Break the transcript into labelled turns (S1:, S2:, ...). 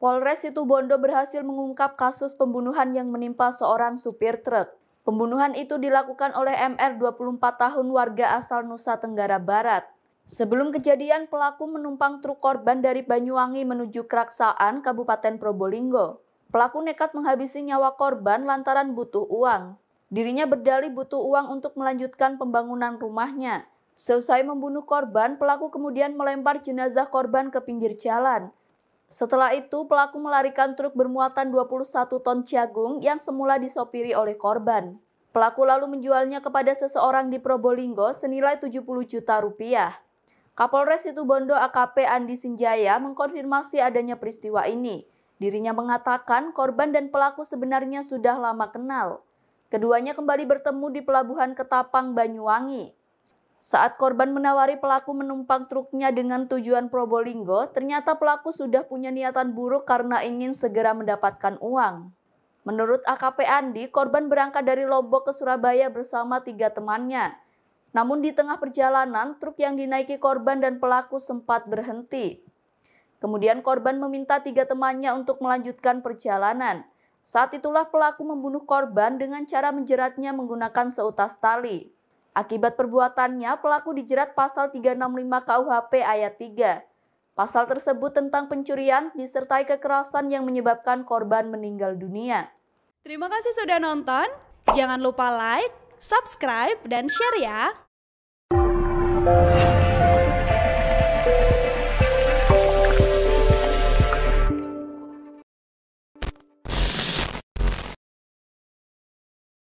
S1: Polres Situbondo berhasil mengungkap kasus pembunuhan yang menimpa seorang supir truk. Pembunuhan itu dilakukan oleh MR 24 tahun warga asal Nusa Tenggara Barat. Sebelum kejadian, pelaku menumpang truk korban dari Banyuwangi menuju Keraksaan, Kabupaten Probolinggo. Pelaku nekat menghabisi nyawa korban lantaran butuh uang. Dirinya berdalih butuh uang untuk melanjutkan pembangunan rumahnya. Selesai membunuh korban, pelaku kemudian melempar jenazah korban ke pinggir jalan. Setelah itu, pelaku melarikan truk bermuatan 21 ton jagung yang semula disopiri oleh korban. Pelaku lalu menjualnya kepada seseorang di Probolinggo senilai 70 juta rupiah. Kapolres Situbondo AKP Andi Sinjaya mengkonfirmasi adanya peristiwa ini. Dirinya mengatakan korban dan pelaku sebenarnya sudah lama kenal. Keduanya kembali bertemu di Pelabuhan Ketapang, Banyuwangi. Saat korban menawari pelaku menumpang truknya dengan tujuan Probolinggo, ternyata pelaku sudah punya niatan buruk karena ingin segera mendapatkan uang. Menurut AKP Andi, korban berangkat dari Lombok ke Surabaya bersama tiga temannya. Namun di tengah perjalanan, truk yang dinaiki korban dan pelaku sempat berhenti. Kemudian korban meminta tiga temannya untuk melanjutkan perjalanan. Saat itulah pelaku membunuh korban dengan cara menjeratnya menggunakan seutas tali. Akibat perbuatannya, pelaku dijerat pasal 365 KUHP ayat 3. Pasal tersebut tentang pencurian disertai kekerasan yang menyebabkan korban meninggal dunia.
S2: Terima kasih sudah nonton.
S1: Jangan lupa like, subscribe, dan share ya.